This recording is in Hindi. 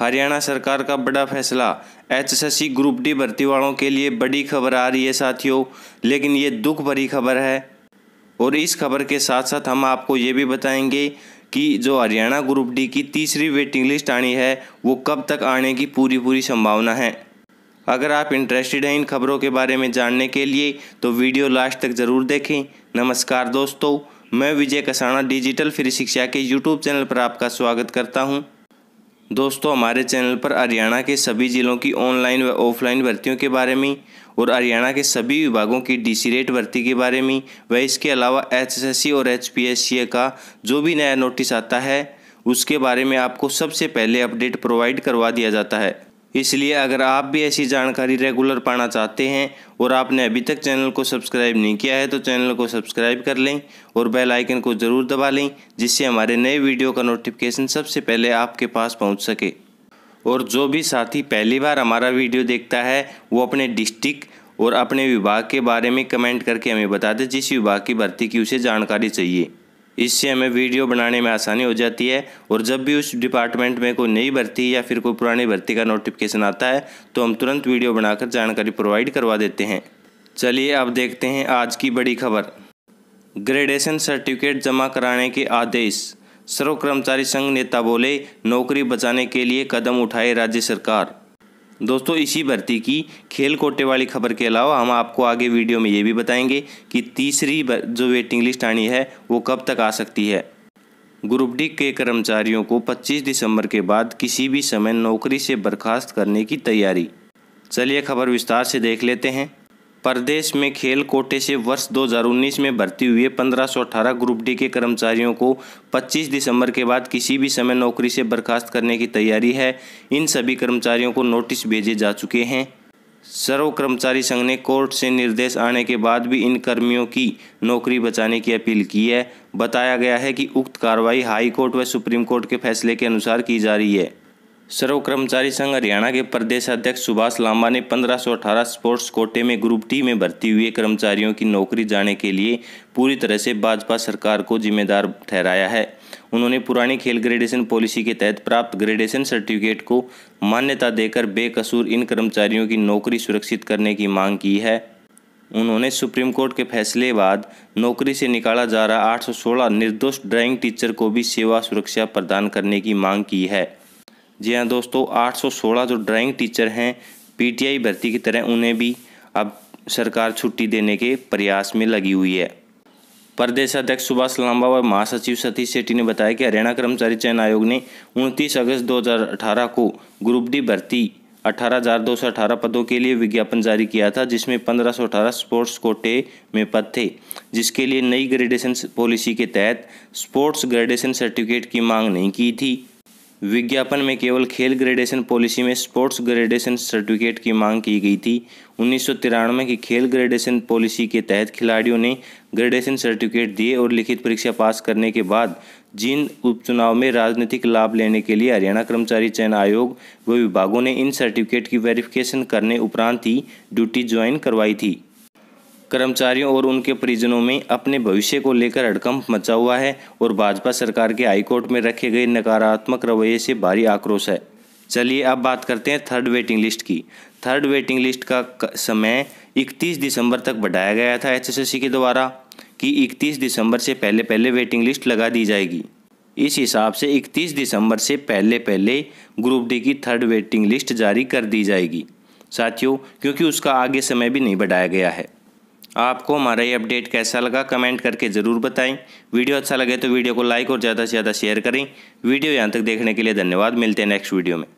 हरियाणा सरकार का बड़ा फैसला एचएसएससी ग्रुप डी भर्ती वालों के लिए बड़ी खबर आ रही है साथियों लेकिन ये दुख भरी खबर है और इस खबर के साथ साथ हम आपको ये भी बताएंगे कि जो हरियाणा ग्रुप डी की तीसरी वेटिंग लिस्ट आनी है वो कब तक आने की पूरी पूरी संभावना है अगर आप इंटरेस्टेड हैं इन खबरों के बारे में जानने के लिए तो वीडियो लास्ट तक ज़रूर देखें नमस्कार दोस्तों मैं विजय कसाना डिजिटल फ्री शिक्षा के यूट्यूब चैनल पर आपका स्वागत करता हूं दोस्तों हमारे चैनल पर हरियाणा के सभी ज़िलों की ऑनलाइन व ऑफलाइन भर्तियों के बारे में और हरियाणा के सभी विभागों की डीसी रेट भर्ती के बारे में व इसके अलावा एचएसएससी और एचपीएससी का जो भी नया नोटिस आता है उसके बारे में आपको सबसे पहले अपडेट प्रोवाइड करवा दिया जाता है इसलिए अगर आप भी ऐसी जानकारी रेगुलर पाना चाहते हैं और आपने अभी तक चैनल को सब्सक्राइब नहीं किया है तो चैनल को सब्सक्राइब कर लें और बेल आइकन को ज़रूर दबा लें जिससे हमारे नए वीडियो का नोटिफिकेशन सबसे पहले आपके पास पहुंच सके और जो भी साथी पहली बार हमारा वीडियो देखता है वो अपने डिस्ट्रिक्ट और अपने विभाग के बारे में कमेंट करके हमें बता दें जिस विभाग की भर्ती की उसे जानकारी चाहिए इससे हमें वीडियो बनाने में आसानी हो जाती है और जब भी उस डिपार्टमेंट में कोई नई भर्ती या फिर कोई पुरानी भर्ती का नोटिफिकेशन आता है तो हम तुरंत वीडियो बनाकर जानकारी प्रोवाइड करवा देते हैं चलिए अब देखते हैं आज की बड़ी खबर ग्रेडेशन सर्टिफिकेट जमा कराने के आदेश सर्व कर्मचारी संघ नेता बोले नौकरी बचाने के लिए कदम उठाए राज्य सरकार दोस्तों इसी भर्ती की खेल कोटे वाली खबर के अलावा हम आपको आगे वीडियो में ये भी बताएंगे कि तीसरी जो वेटिंग लिस्ट आनी है वो कब तक आ सकती है ग्रुप डी के कर्मचारियों को 25 दिसंबर के बाद किसी भी समय नौकरी से बर्खास्त करने की तैयारी चलिए खबर विस्तार से देख लेते हैं प्रदेश में खेल कोटे से वर्ष 2019 में भर्ती हुए 1518 ग्रुप डी के कर्मचारियों को 25 दिसंबर के बाद किसी भी समय नौकरी से बर्खास्त करने की तैयारी है इन सभी कर्मचारियों को नोटिस भेजे जा चुके हैं सर्व कर्मचारी संघ ने कोर्ट से निर्देश आने के बाद भी इन कर्मियों की नौकरी बचाने की अपील की है बताया गया है कि उक्त कार्रवाई हाई कोर्ट व सुप्रीम कोर्ट के फैसले के अनुसार की जा रही है सर्व कर्मचारी संघ हरियाणा के प्रदेश अध्यक्ष सुभाष लांबा ने 1518 स्पोर्ट्स कोटे में ग्रुप डी में भर्ती हुए कर्मचारियों की नौकरी जाने के लिए पूरी तरह से भाजपा सरकार को जिम्मेदार ठहराया है उन्होंने पुरानी खेल ग्रेडेशन पॉलिसी के तहत प्राप्त ग्रेडेशन सर्टिफिकेट को मान्यता देकर बेकसूर इन कर्मचारियों की नौकरी सुरक्षित करने की मांग की है उन्होंने सुप्रीम कोर्ट के फैसले बाद नौकरी से निकाला जा रहा 816 निर्दोष ड्राइंग टीचर को भी सेवा सुरक्षा प्रदान करने की मांग की है जी हाँ दोस्तों 816 जो ड्राइंग टीचर हैं पीटीआई भर्ती की तरह उन्हें भी अब सरकार छुट्टी देने के प्रयास में लगी हुई है प्रदेश अध्यक्ष सुभाष लांबा व महासचिव सतीश सेट्टी ने बताया कि हरियाणा कर्मचारी चयन आयोग ने 29 अगस्त 2018 को ग्रुप डी भर्ती अठारह पदों के लिए विज्ञापन जारी किया था जिसमें 1518 स्पोर्ट्स कोटे में पद थे जिसके लिए नई ग्रेडेशन पॉलिसी के तहत स्पोर्ट्स ग्रेडेशन सर्टिफिकेट की मांग नहीं की थी विज्ञापन में केवल खेल ग्रेडेशन पॉलिसी में स्पोर्ट्स ग्रेडेशन सर्टिफिकेट की मांग की गई थी उन्नीस की खेल ग्रेडेशन पॉलिसी के तहत खिलाड़ियों ने ग्रेडेशन सर्टिफिकेट दिए और लिखित परीक्षा पास करने के बाद जिन उपचुनाव में राजनीतिक लाभ लेने के लिए हरियाणा कर्मचारी चयन आयोग व विभागों ने इन सर्टिफिकेट की वेरिफिकेशन करने उपरांत ही ड्यूटी ज्वाइन करवाई थी कर्मचारियों और उनके परिजनों में अपने भविष्य को लेकर हड़कंप मचा हुआ है और भाजपा सरकार के हाईकोर्ट में रखे गए नकारात्मक रवैये से भारी आक्रोश है चलिए अब बात करते हैं थर्ड वेटिंग लिस्ट की थर्ड वेटिंग लिस्ट का समय 31 दिसंबर तक बढ़ाया गया था एचएसएससी के द्वारा कि 31 दिसंबर से पहले पहले वेटिंग लिस्ट लगा दी जाएगी इस हिसाब से 31 दिसंबर से पहले पहले ग्रुप डी की थर्ड वेटिंग लिस्ट जारी कर दी जाएगी साथियों क्योंकि उसका आगे समय भी नहीं बढ़ाया गया है आपको हमारा ये अपडेट कैसा लगा कमेंट करके ज़रूर बताएं वीडियो अच्छा लगे तो वीडियो को लाइक और ज़्यादा से ज़्यादा शेयर करें वीडियो यहाँ तक देखने के लिए धन्यवाद मिलते हैं नेक्स्ट वीडियो में